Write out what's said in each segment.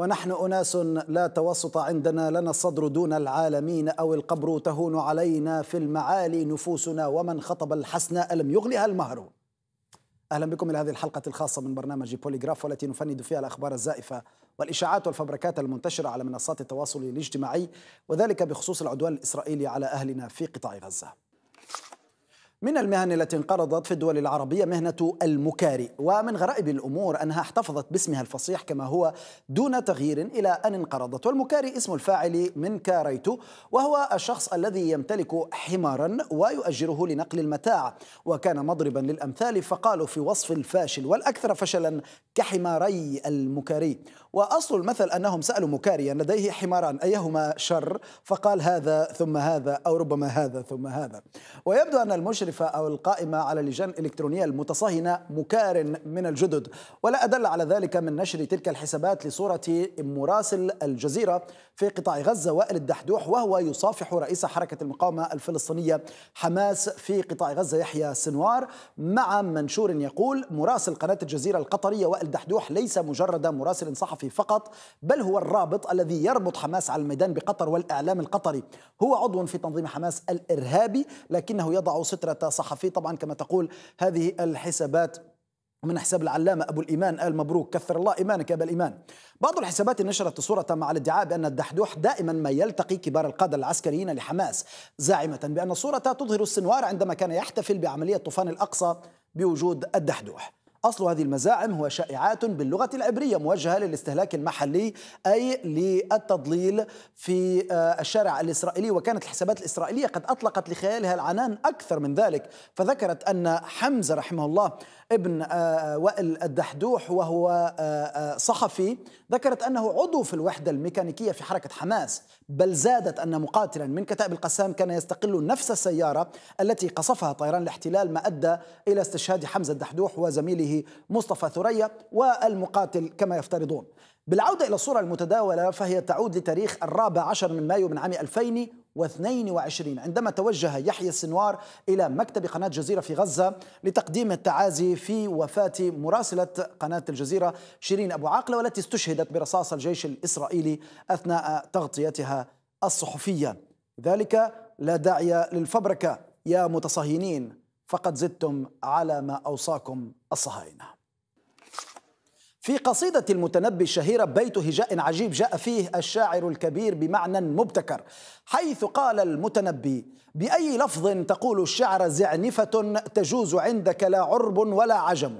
ونحن أناس لا توسط عندنا لنا الصدر دون العالمين أو القبر تهون علينا في المعالي نفوسنا ومن خطب الحسنى ألم يغلها المهر أهلا بكم إلى هذه الحلقة الخاصة من برنامج بوليغراف والتي نفند فيها الأخبار الزائفة والإشاعات والفبركات المنتشرة على منصات التواصل الاجتماعي وذلك بخصوص العدوان الإسرائيلي على أهلنا في قطاع غزة من المهن التي انقرضت في الدول العربية مهنة المكاري ومن غرائب الأمور أنها احتفظت باسمها الفصيح كما هو دون تغيير إلى أن انقرضت والمكاري اسم الفاعل من كاريتو وهو الشخص الذي يمتلك حمارا ويؤجره لنقل المتاع وكان مضربا للأمثال فقالوا في وصف الفاشل والأكثر فشلا كحماري المكاري وأصل المثل أنهم سألوا مكاريا لديه حماران أيهما شر فقال هذا ثم هذا أو ربما هذا ثم هذا ويبدو أن المشرفة أو القائمة على اللجان الإلكترونية المتصهنة مكار من الجدد ولا أدل على ذلك من نشر تلك الحسابات لصورة مراسل الجزيرة في قطاع غزة وائل الدحدوح وهو يصافح رئيس حركة المقاومة الفلسطينية حماس في قطاع غزة يحيى سنوار مع منشور يقول مراسل قناة الجزيرة القطرية وائل الدحدوح ليس مجرد مراسل صحفي الصحفي فقط بل هو الرابط الذي يربط حماس على الميدان بقطر والإعلام القطري هو عضو في تنظيم حماس الإرهابي لكنه يضع سترة صحفي طبعا كما تقول هذه الحسابات من حساب العلامة أبو الإيمان آل مبروك كثر الله إيمانك يا أبا الإيمان بعض الحسابات نشرت صورة مع الادعاء بأن الدحدوح دائما ما يلتقي كبار القادة العسكريين لحماس زاعمة بأن الصورة تظهر السنوار عندما كان يحتفل بعملية طوفان الأقصى بوجود الدحدوح أصل هذه المزاعم هو شائعات باللغة العبرية موجهة للاستهلاك المحلي أي للتضليل في آه، الشارع الإسرائيلي وكانت الحسابات الإسرائيلية قد أطلقت لخيالها العنان أكثر من ذلك فذكرت أن حمزة رحمه الله ابن آه، آه، وائل الدحدوح وهو صحفي ذكرت أنه عضو في الوحدة الميكانيكية في حركة حماس بل زادت أن مقاتلا من كتائب القسام كان يستقل نفس السيارة التي قصفها طيران الاحتلال ما أدى إلى استشهاد حمزة الدحدوح وزميله مصطفى ثريا والمقاتل كما يفترضون بالعودة إلى الصورة المتداولة فهي تعود لتاريخ الرابع عشر من مايو من عام 2000 22 عندما توجه يحيى السنوار إلى مكتب قناة الجزيرة في غزة لتقديم التعازي في وفاة مراسلة قناة الجزيرة شيرين أبو عاقلة والتي استشهدت برصاص الجيش الإسرائيلي أثناء تغطيتها الصحفية ذلك لا داعي للفبركة يا متصهينين فقد زدتم على ما أوصاكم الصهاينة في قصيدة المتنبي الشهيرة بيت هجاء عجيب جاء فيه الشاعر الكبير بمعنى مبتكر حيث قال المتنبي بأي لفظ تقول الشعر زعنفة تجوز عندك لا عرب ولا عجم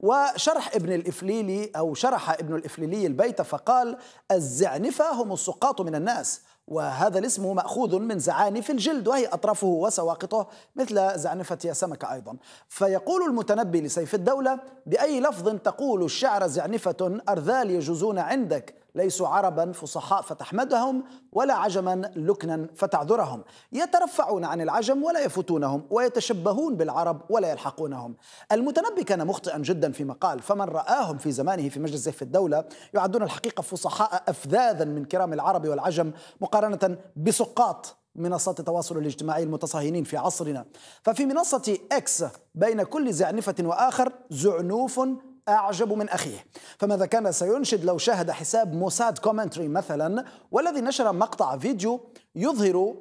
وشرح ابن الإفليلي أو شرح ابن الإفليلي البيت فقال الزعنفة هم السقاط من الناس وهذا الاسم مأخوذ من زعانف الجلد وهي أطرافه وسواقطه مثل زعنفة سمكة أيضا فيقول المتنبي لسيف الدولة بأي لفظ تقول الشعر زعنفة أرذال يجوزون عندك ليسوا عربا فصحاء فتحمدهم ولا عجما لكنا فتعذرهم يترفعون عن العجم ولا يفوتونهم ويتشبهون بالعرب ولا يلحقونهم المتنبي كان مخطئا جدا في مقال فمن رآهم في زمانه في مجلس في الدولة يعدون الحقيقة فصحاء أفذاذا من كرام العرب والعجم مقارنة بسقاط منصات التواصل الاجتماعي المتصهينين في عصرنا ففي منصة إكس بين كل زعنفة وآخر زعنوف أعجب من أخيه فماذا كان سينشد لو شاهد حساب موساد كومنتري مثلا والذي نشر مقطع فيديو يظهر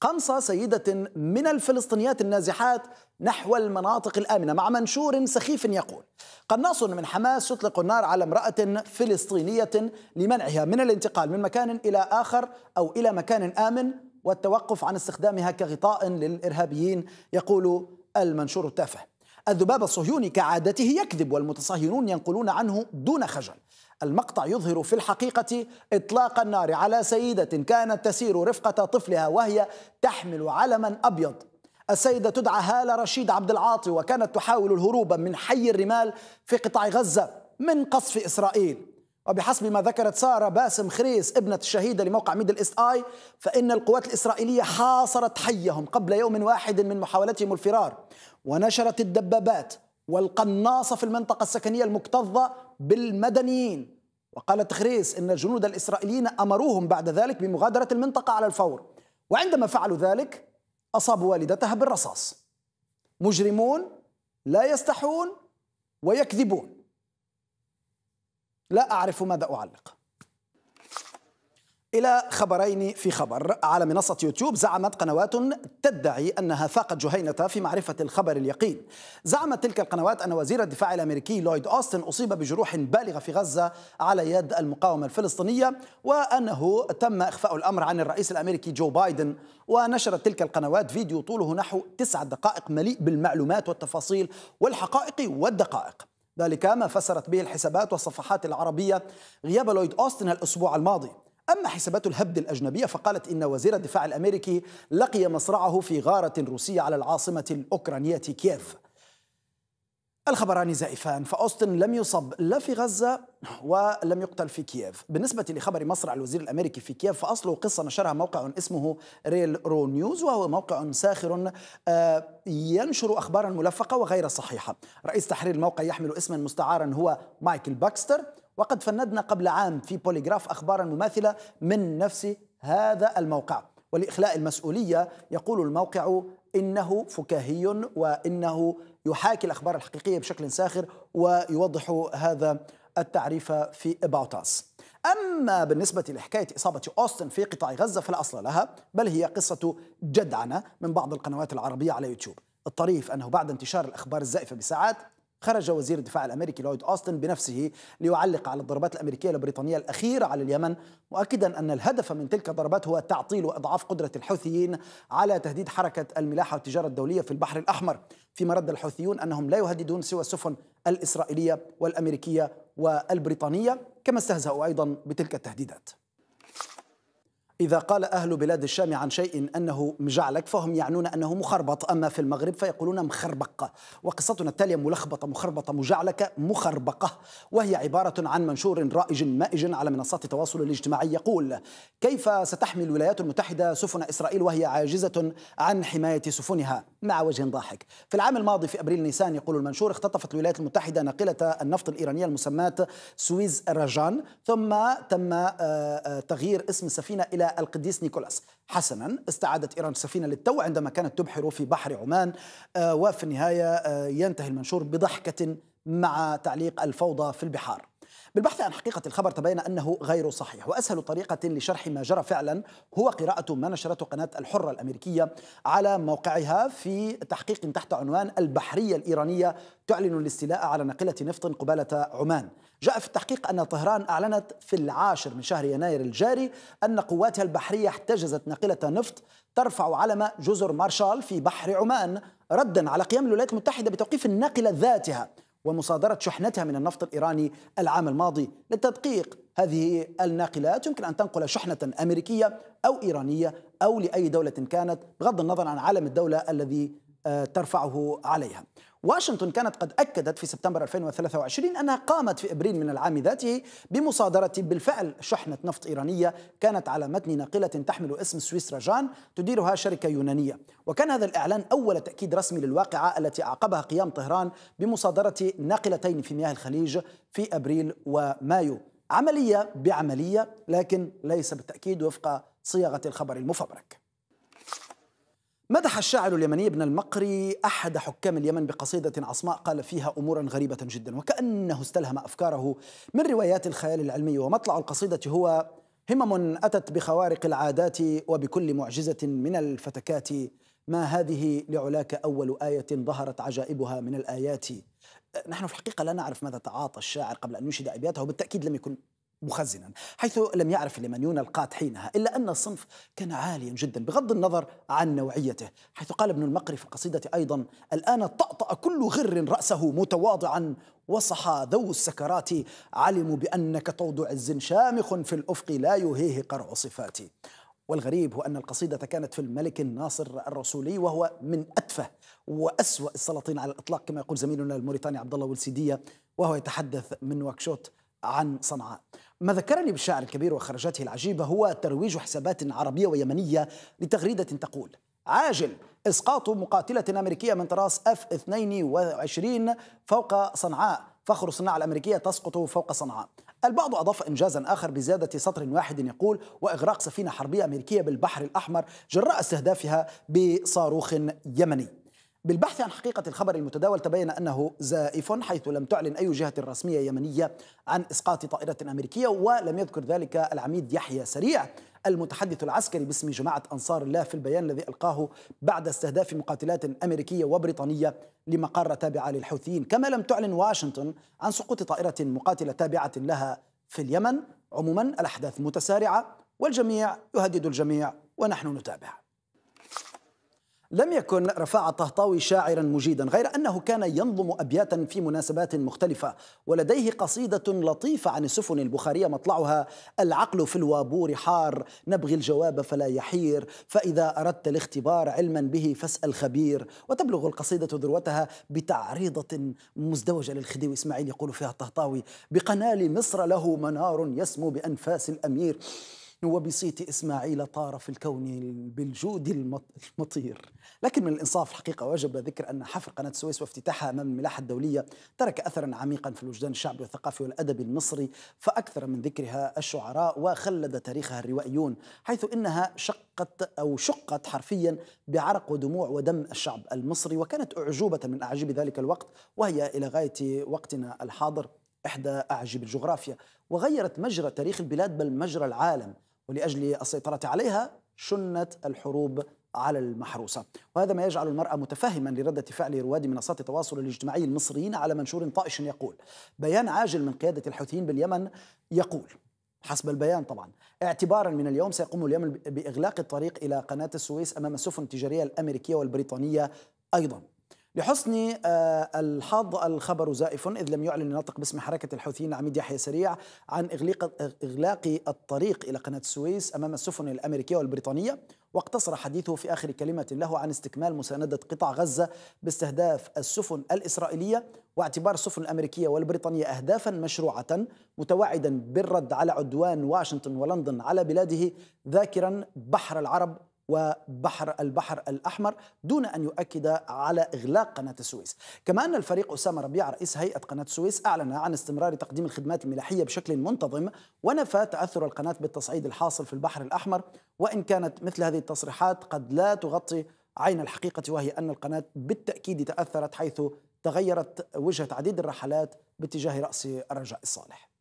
قمص سيدة من الفلسطينيات النازحات نحو المناطق الآمنة مع منشور سخيف يقول قناص من حماس يطلق النار على امرأة فلسطينية لمنعها من الانتقال من مكان إلى آخر أو إلى مكان آمن والتوقف عن استخدامها كغطاء للإرهابيين يقول المنشور التافه الذباب الصهيوني كعادته يكذب والمتصهينون ينقلون عنه دون خجل المقطع يظهر في الحقيقة إطلاق النار على سيدة كانت تسير رفقة طفلها وهي تحمل علما أبيض السيدة تدعى هالة رشيد عبد العاطي وكانت تحاول الهروب من حي الرمال في قطاع غزة من قصف إسرائيل وبحسب ما ذكرت سارة باسم خريس ابنة الشهيدة لموقع ميدل إيست آي فإن القوات الإسرائيلية حاصرت حيهم قبل يوم واحد من محاولتهم الفرار ونشرت الدبابات والقناصة في المنطقة السكنية المكتظة بالمدنيين وقالت خريس إن الجنود الإسرائيليين أمروهم بعد ذلك بمغادرة المنطقة على الفور وعندما فعلوا ذلك أصابوا والدتها بالرصاص مجرمون لا يستحون ويكذبون لا أعرف ماذا أعلق إلى خبرين في خبر على منصة يوتيوب زعمت قنوات تدعي أنها فاقت جهينة في معرفة الخبر اليقين زعمت تلك القنوات أن وزير الدفاع الأمريكي لويد أوستن أصيب بجروح بالغة في غزة على يد المقاومة الفلسطينية وأنه تم إخفاء الأمر عن الرئيس الأمريكي جو بايدن ونشرت تلك القنوات فيديو طوله نحو تسعة دقائق مليء بالمعلومات والتفاصيل والحقائق والدقائق ذلك ما فسرت به الحسابات والصفحات العربية غياب لويد أوستن الأسبوع الماضي أما حسابات الهبد الأجنبية فقالت إن وزير الدفاع الأمريكي لقي مصرعه في غارة روسية على العاصمة الأوكرانية كييف الخبران زائفان فأوستن لم يصب لا في غزة ولم يقتل في كييف بالنسبة لخبر مصرع الوزير الأمريكي في كييف فأصله قصة نشرها موقع اسمه ريل رو نيوز وهو موقع ساخر آه، ينشر أخبارا ملفقة وغير صحيحة رئيس تحرير الموقع يحمل اسما مستعارا هو مايكل باكستر وقد فندنا قبل عام في بوليغراف أخبارا مماثلة من نفس هذا الموقع ولإخلاء المسؤولية يقول الموقع إنه فكاهي وإنه يحاكي الأخبار الحقيقية بشكل ساخر ويوضح هذا التعريف في About Us أما بالنسبة لحكاية إصابة أوستن في قطاع غزة فلا أصل لها بل هي قصة جدعنة من بعض القنوات العربية على يوتيوب الطريف أنه بعد انتشار الأخبار الزائفة بساعات خرج وزير الدفاع الامريكي لويد اوستن بنفسه ليعلق على الضربات الامريكيه البريطانيه الاخيره على اليمن مؤكدا ان الهدف من تلك الضربات هو تعطيل واضعاف قدره الحوثيين على تهديد حركه الملاحه والتجاره الدوليه في البحر الاحمر فيما رد الحوثيون انهم لا يهددون سوى السفن الاسرائيليه والامريكيه والبريطانيه كما استهزأوا ايضا بتلك التهديدات إذا قال أهل بلاد الشام عن شيء أنه مجعلك فهم يعنون أنه مخربط أما في المغرب فيقولون مخربقة وقصتنا التالية ملخبطة مخربطة مجعلك مخربقة وهي عبارة عن منشور رائج مائج على منصات التواصل الاجتماعي يقول كيف ستحمي الولايات المتحدة سفن إسرائيل وهي عاجزة عن حماية سفنها مع وجه ضاحك في العام الماضي في أبريل نيسان يقول المنشور اختطفت الولايات المتحدة ناقلة النفط الإيرانية المسماة سويز راجان ثم تم آه، آه، تغيير اسم السفينة إلى القديس نيكولاس حسنا استعادت إيران السفينة للتو عندما كانت تبحر في بحر عمان آه، وفي النهاية آه، ينتهي المنشور بضحكة مع تعليق الفوضى في البحار بالبحث عن حقيقة الخبر تبين أنه غير صحيح وأسهل طريقة لشرح ما جرى فعلا هو قراءة ما نشرته قناة الحرة الأمريكية على موقعها في تحقيق تحت عنوان البحرية الإيرانية تعلن الاستيلاء على ناقلة نفط قبالة عمان جاء في التحقيق أن طهران أعلنت في العاشر من شهر يناير الجاري أن قواتها البحرية احتجزت ناقلة نفط ترفع علم جزر مارشال في بحر عمان ردا على قيام الولايات المتحدة بتوقيف الناقلة ذاتها ومصادرة شحنتها من النفط الإيراني العام الماضي للتدقيق هذه الناقلات يمكن أن تنقل شحنة أمريكية أو إيرانية أو لأي دولة كانت بغض النظر عن علم الدولة الذي آه، ترفعه عليها واشنطن كانت قد أكدت في سبتمبر 2023 أنها قامت في أبريل من العام ذاته بمصادرة بالفعل شحنة نفط إيرانية كانت على متن ناقلة تحمل اسم سويسرا جان تديرها شركة يونانية وكان هذا الإعلان أول تأكيد رسمي للواقعة التي أعقبها قيام طهران بمصادرة ناقلتين في مياه الخليج في أبريل ومايو عملية بعملية لكن ليس بالتأكيد وفق صياغة الخبر المفبرك مدح الشاعر اليمني ابن المقري أحد حكام اليمن بقصيدة عصماء قال فيها أمورا غريبة جدا وكأنه استلهم أفكاره من روايات الخيال العلمي ومطلع القصيدة هو همم أتت بخوارق العادات وبكل معجزة من الفتكات ما هذه لعلاك أول آية ظهرت عجائبها من الآيات أه، نحن في الحقيقة لا نعرف ماذا تعاطى الشاعر قبل أن ينشد أبياته وبالتأكيد لم يكن مخزنا حيث لم يعرف اليمنيون القات حينها إلا أن الصنف كان عاليا جدا بغض النظر عن نوعيته حيث قال ابن المقري في القصيدة أيضا الآن طأطأ كل غر رأسه متواضعا وصحى ذو السكرات علموا بأنك طود عز شامخ في الأفق لا يهيه قرع صفاتي والغريب هو أن القصيدة كانت في الملك الناصر الرسولي وهو من أتفه وأسوأ السلاطين على الإطلاق كما يقول زميلنا الموريتاني عبد الله والسيدية وهو يتحدث من واكشوت عن صنعاء ما ذكرني بالشاعر الكبير وخرجاته العجيبة هو ترويج حسابات عربية ويمنية لتغريدة تقول عاجل إسقاط مقاتلة أمريكية من طراز اف 22 فوق صنعاء فخر الصناعة الأمريكية تسقط فوق صنعاء البعض أضاف إنجازا آخر بزيادة سطر واحد يقول وإغراق سفينة حربية أمريكية بالبحر الأحمر جراء استهدافها بصاروخ يمني بالبحث عن حقيقة الخبر المتداول تبين أنه زائف حيث لم تعلن أي جهة رسمية يمنية عن إسقاط طائرة أمريكية ولم يذكر ذلك العميد يحيى سريع المتحدث العسكري باسم جماعة أنصار الله في البيان الذي ألقاه بعد استهداف مقاتلات أمريكية وبريطانية لمقر تابعة للحوثيين كما لم تعلن واشنطن عن سقوط طائرة مقاتلة تابعة لها في اليمن عموما الأحداث متسارعة والجميع يهدد الجميع ونحن نتابع لم يكن رفاعة الطهطاوي شاعرا مجيدا غير أنه كان ينظم أبياتا في مناسبات مختلفة ولديه قصيدة لطيفة عن السفن البخارية مطلعها العقل في الوابور حار نبغي الجواب فلا يحير فإذا أردت الاختبار علما به فاسأل خبير وتبلغ القصيدة ذروتها بتعريضة مزدوجة للخديوي إسماعيل يقول فيها الطهطاوي بقنال مصر له منار يسمو بأنفاس الأمير وبصيت إسماعيل طار في الكون بالجود المطير لكن من الإنصاف الحقيقة وجب ذكر أن حفر قناة السويس وافتتاحها أمام الملاحة الدولية ترك أثرا عميقا في الوجدان الشعبي والثقافي والأدبي المصري فأكثر من ذكرها الشعراء وخلد تاريخها الروائيون حيث إنها شقت أو شقت حرفيا بعرق ودموع ودم الشعب المصري وكانت أعجوبة من أعجب ذلك الوقت وهي إلى غاية وقتنا الحاضر إحدى أعجب الجغرافيا وغيرت مجرى تاريخ البلاد بل مجرى العالم ولأجل السيطرة عليها شنت الحروب على المحروسة وهذا ما يجعل المرأة متفهما لردة فعل رواد منصات التواصل الاجتماعي المصريين على منشور طائش يقول بيان عاجل من قيادة الحوثيين باليمن يقول حسب البيان طبعا اعتبارا من اليوم سيقوم اليمن بإغلاق الطريق إلى قناة السويس أمام السفن التجارية الأمريكية والبريطانية أيضا لحسن آه، الحظ الخبر زائف إذ لم يعلن الناطق باسم حركة الحوثيين العميد يحيى سريع عن إغلاق, إغلاق الطريق إلى قناة السويس أمام السفن الأمريكية والبريطانية واقتصر حديثه في آخر كلمة له عن استكمال مساندة قطاع غزة باستهداف السفن الإسرائيلية واعتبار السفن الأمريكية والبريطانية أهدافا مشروعة متوعدا بالرد على عدوان واشنطن ولندن على بلاده ذاكرا بحر العرب وبحر البحر الأحمر دون أن يؤكد على إغلاق قناة السويس كما أن الفريق أسامة ربيع رئيس هيئة قناة السويس أعلن عن استمرار تقديم الخدمات الملاحية بشكل منتظم ونفى تأثر القناة بالتصعيد الحاصل في البحر الأحمر وإن كانت مثل هذه التصريحات قد لا تغطي عين الحقيقة وهي أن القناة بالتأكيد تأثرت حيث تغيرت وجهة عديد الرحلات باتجاه رأس الرجاء الصالح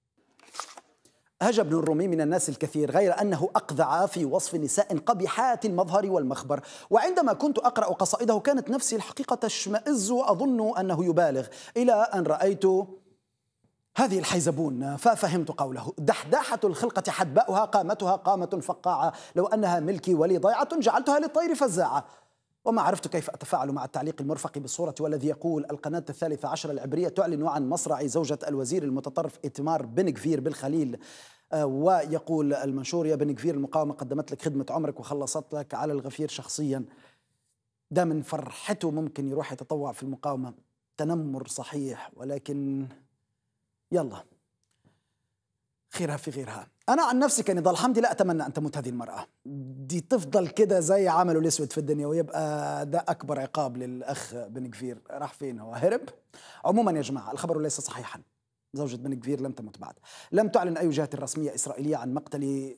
هجا ابن الرومي من الناس الكثير غير أنه أقذع في وصف نساء قبيحات المظهر والمخبر وعندما كنت أقرأ قصائده كانت نفسي الحقيقة تشمئز وأظن أنه يبالغ إلى أن رأيت هذه الحيزبون ففهمت قوله دحداحة الخلقة حدباؤها قامتها قامة فقاعة لو أنها ملكي ولي ضيعة جعلتها للطير فزاعة وما عرفت كيف أتفاعل مع التعليق المرفق بالصورة والذي يقول القناة الثالثة عشر العبرية تعلن عن مصرع زوجة الوزير المتطرف إتمار بن كفير بالخليل آه، ويقول المنشور يا بن كفير المقاومة قدمت لك خدمة عمرك وخلصت لك على الغفير شخصيا ده من فرحته ممكن يروح يتطوع في المقاومة تنمر صحيح ولكن يلا خيرها في غيرها انا عن نفسي كنضال حمدي لا اتمنى ان تموت هذه المراه دي تفضل كده زي عمله الاسود في الدنيا ويبقى ده اكبر عقاب للاخ بن كفير راح فين هو هرب عموما يا جماعه الخبر ليس صحيحا زوجة بن كفير لم تمت بعد لم تعلن أي جهة رسمية إسرائيلية عن مقتل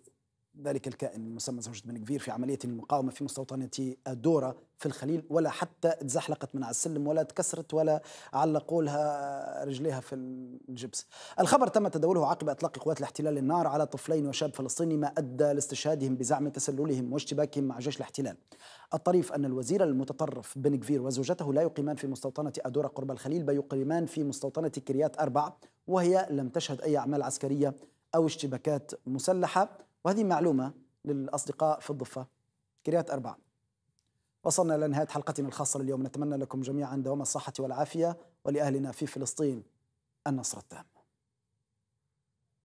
ذلك الكائن المسمى زوجة بن كفير في عملية المقاومة في مستوطنة دورة في الخليل ولا حتى تزحلقت من على السلم ولا تكسرت ولا علقوا لها رجليها في الجبس الخبر تم تداوله عقب إطلاق قوات الاحتلال النار على طفلين وشاب فلسطيني ما أدى لاستشهادهم بزعم تسللهم واشتباكهم مع جيش الاحتلال الطريف أن الوزير المتطرف بن كفير وزوجته لا يقيمان في مستوطنة أدورة قرب الخليل بل يقيمان في مستوطنة كريات أربع وهي لم تشهد أي أعمال عسكرية أو اشتباكات مسلحة وهذه معلومة للأصدقاء في الضفة كريات أربعة وصلنا إلى نهاية حلقتنا الخاصة لليوم نتمنى لكم جميعا دوام الصحة والعافية ولأهلنا في فلسطين النصر التام